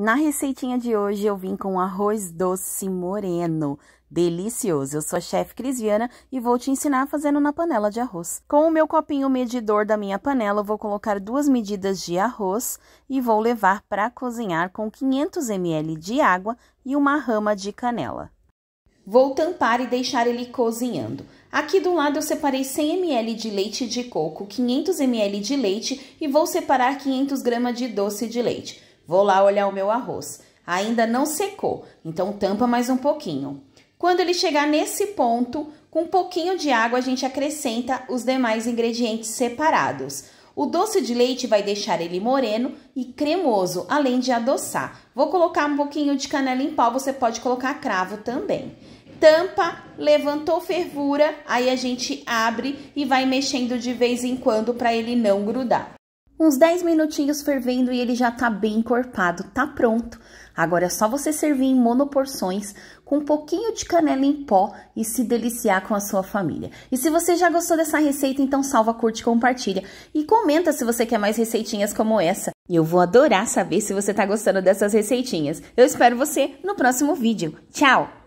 Na receitinha de hoje eu vim com arroz doce moreno, delicioso. Eu sou a chefe Crisiana e vou te ensinar fazendo na panela de arroz. Com o meu copinho medidor da minha panela, eu vou colocar duas medidas de arroz e vou levar para cozinhar com 500 ml de água e uma rama de canela. Vou tampar e deixar ele cozinhando. Aqui do lado eu separei 100 ml de leite de coco, 500 ml de leite e vou separar 500 gramas de doce de leite. Vou lá olhar o meu arroz. Ainda não secou, então tampa mais um pouquinho. Quando ele chegar nesse ponto, com um pouquinho de água a gente acrescenta os demais ingredientes separados. O doce de leite vai deixar ele moreno e cremoso, além de adoçar. Vou colocar um pouquinho de canela em pau, você pode colocar cravo também. Tampa, levantou fervura, aí a gente abre e vai mexendo de vez em quando para ele não grudar. Uns 10 minutinhos fervendo e ele já tá bem encorpado, tá pronto. Agora é só você servir em monoporções com um pouquinho de canela em pó e se deliciar com a sua família. E se você já gostou dessa receita, então salva, curte, compartilha e comenta se você quer mais receitinhas como essa. E eu vou adorar saber se você tá gostando dessas receitinhas. Eu espero você no próximo vídeo. Tchau!